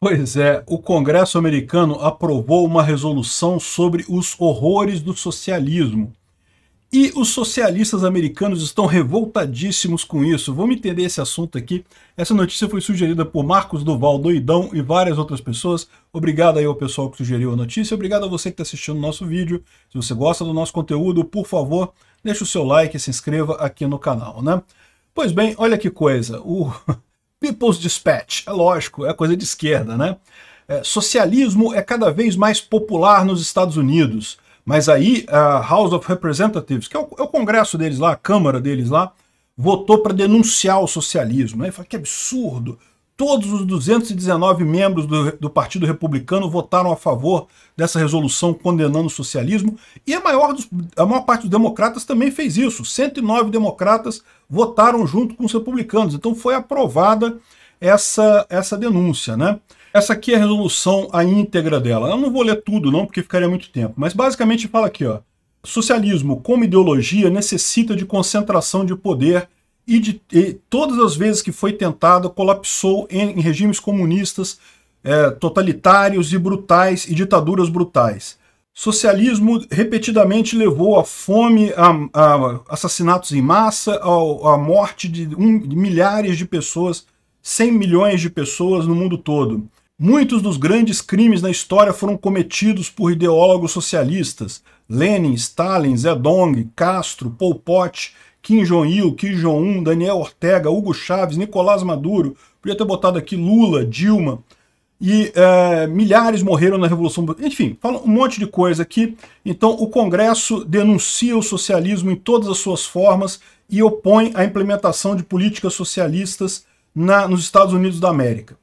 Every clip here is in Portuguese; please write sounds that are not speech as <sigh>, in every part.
Pois é, o Congresso americano aprovou uma resolução sobre os horrores do socialismo. E os socialistas americanos estão revoltadíssimos com isso. Vamos entender esse assunto aqui. Essa notícia foi sugerida por Marcos Duval Doidão e várias outras pessoas. Obrigado aí ao pessoal que sugeriu a notícia. Obrigado a você que está assistindo o nosso vídeo. Se você gosta do nosso conteúdo, por favor, deixe o seu like e se inscreva aqui no canal, né? Pois bem, olha que coisa. O... <laughs> People's Dispatch. É lógico, é coisa de esquerda, né? É, socialismo é cada vez mais popular nos Estados Unidos. Mas aí a House of Representatives, que é o, é o congresso deles lá, a Câmara deles lá, votou para denunciar o socialismo. Né? Fala, que absurdo! Todos os 219 membros do, do, Partido Republicano votaram a favor dessa resolução condenando o socialismo, e a maior, dos, a maior parte dos democratas também fez isso. 109 democratas votaram junto com os republicanos, então foi aprovada essa, essa denúncia. Né? Essa aqui é a resolução, a íntegra dela. Eu não vou ler tudo não, porque ficaria muito tempo, mas basicamente fala aqui, ó, socialismo como ideologia necessita de concentração de poder e, de, e todas as vezes que foi tentado, colapsou em, em regimes comunistas é, totalitários e brutais e ditaduras brutais. Socialismo repetidamente levou à fome, a, a assassinatos em massa, à morte de, um, de milhares de pessoas, 100 milhões de pessoas no mundo todo. Muitos dos grandes crimes na história foram cometidos por ideólogos socialistas. Lenin, Stalin, Zedong, Castro, Pol Pot, Kim Jong-il, Kim Jong-un, Daniel Ortega, Hugo Chávez, Nicolás Maduro, podia ter botado aqui Lula, Dilma, e é, milhares morreram na Revolução Enfim, fala um monte de coisa aqui. Então, o Congresso denuncia o socialismo em todas as suas formas e opõe a implementação de políticas socialistas na, nos Estados Unidos da América.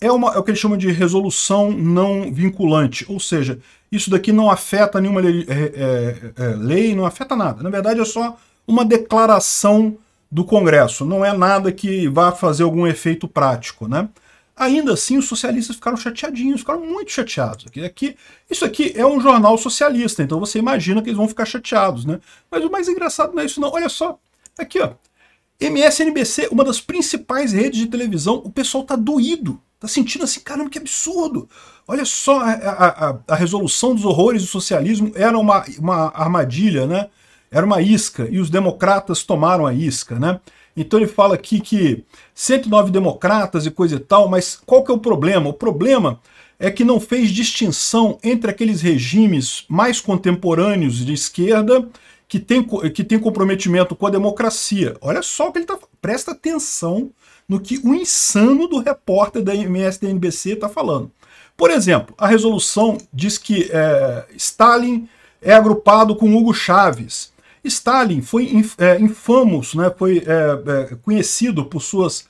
É, uma, é o que eles chamam de resolução não vinculante, ou seja, isso daqui não afeta nenhuma lei, é, é, é lei não afeta nada. Na verdade, é só uma declaração do Congresso, não é nada que vá fazer algum efeito prático, né? Ainda assim, os socialistas ficaram chateadinhos, ficaram muito chateados. Aqui, aqui, isso aqui é um jornal socialista, então você imagina que eles vão ficar chateados, né? Mas o mais engraçado não é isso não. Olha só, aqui ó, MSNBC, uma das principais redes de televisão, o pessoal tá doído, tá sentindo assim, caramba, que absurdo. Olha só, a, a, a resolução dos horrores do socialismo era uma, uma armadilha, né? Era uma isca e os democratas tomaram a isca, né? Então ele fala aqui que 109 democratas e coisa e tal, mas qual que é o problema? O problema é que não fez distinção entre aqueles regimes mais contemporâneos de esquerda que tem, que tem comprometimento com a democracia. Olha só o que ele está Presta atenção no que o insano do repórter da MSDNBC está falando. Por exemplo, a resolução diz que é, Stalin é agrupado com Hugo Chávez. Stalin foi é, infamos, né, foi é, é, conhecido por suas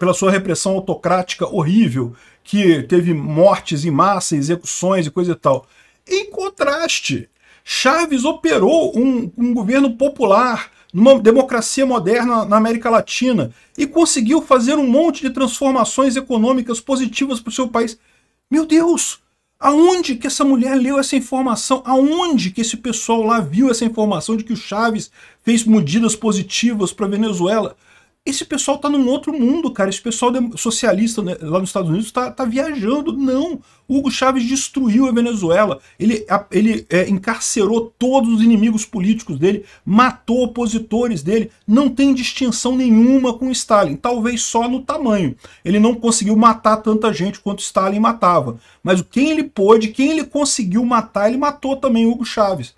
pela sua repressão autocrática horrível, que teve mortes em massa, execuções e coisa e tal. Em contraste, Chaves operou um, um governo popular, numa democracia moderna na América Latina, e conseguiu fazer um monte de transformações econômicas positivas para o seu país. Meu Deus, Aonde que essa mulher leu essa informação? Aonde que esse pessoal lá viu essa informação de que o Chaves fez medidas positivas para a Venezuela? esse pessoal tá num outro mundo, cara. Esse pessoal socialista né, lá nos Estados Unidos tá, tá viajando. Não! Hugo Chávez destruiu a Venezuela. Ele, ele é, encarcerou todos os inimigos políticos dele, matou opositores dele. Não tem distinção nenhuma com Stalin, talvez só no tamanho. Ele não conseguiu matar tanta gente quanto Stalin matava. Mas quem ele pôde, quem ele conseguiu matar, ele matou também Hugo Chávez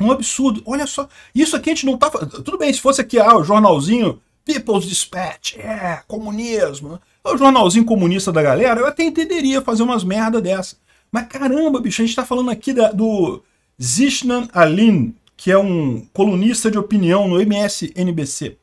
um absurdo. Olha só, isso aqui a gente não tá. Tudo bem, se fosse aqui, ah, o jornalzinho People's Dispatch, é, comunismo. É o jornalzinho comunista da galera, eu até entenderia fazer umas merda dessa. Mas caramba, bicho, a gente tá falando aqui da, do Zishnan Alin, que é um colunista de opinião no MSNBC.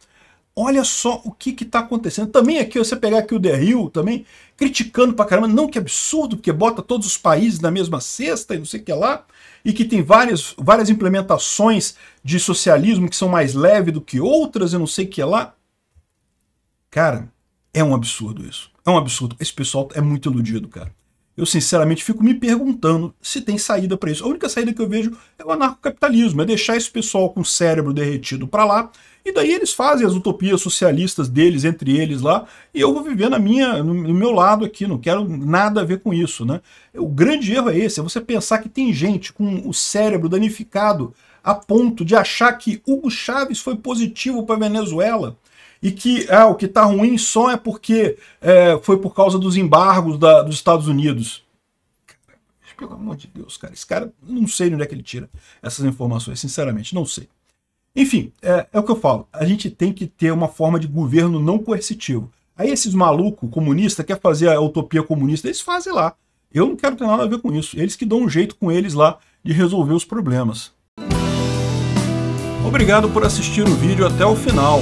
Olha só o que que tá acontecendo. Também aqui, você pegar aqui o The Hill também, criticando pra caramba, não, que absurdo, porque bota todos os países na mesma cesta e não sei o que lá, e que tem várias, várias implementações de socialismo que são mais leves do que outras e não sei o que lá. Cara, é um absurdo isso. É um absurdo. Esse pessoal é muito iludido, cara. Eu, sinceramente, fico me perguntando se tem saída para isso. A única saída que eu vejo é o anarcocapitalismo, é deixar esse pessoal com o cérebro derretido para lá, e daí eles fazem as utopias socialistas deles, entre eles lá, e eu vou viver na minha, no, meu lado aqui, não quero nada a ver com isso. Né? O grande erro é esse, é você pensar que tem gente com o cérebro danificado a ponto de achar que Hugo Chávez foi positivo para Venezuela, e que ah, o que está ruim só é porque é, foi por causa dos embargos da, dos Estados Unidos. pelo amor de Deus, cara, esse cara, não sei de onde é que ele tira essas informações, sinceramente, não sei. Enfim, é, é o que eu falo, a gente tem que ter uma forma de governo não coercitivo. Aí esses malucos comunistas quer fazer a utopia comunista, eles fazem lá. Eu não quero ter nada a ver com isso. Eles que dão um jeito com eles lá de resolver os problemas. Obrigado por assistir o vídeo até o final.